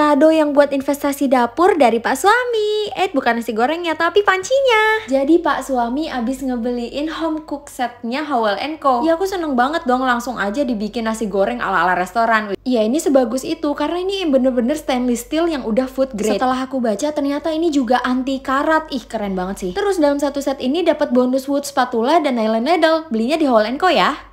kado yang buat investasi dapur dari Pak Suami. Eh, bukan nasi gorengnya, tapi pancinya. Jadi Pak Suami abis ngebeliin home cook setnya Howell Co. Ya, aku seneng banget dong langsung aja dibikin nasi goreng ala-ala restoran. Ya, ini sebagus itu karena ini bener-bener stainless steel yang udah food grade. Setelah aku baca, ternyata ini juga anti karat. Ih, keren banget sih. Terus dalam satu set ini dapat bonus wood spatula dan nylon needle. Belinya di Howell Co ya.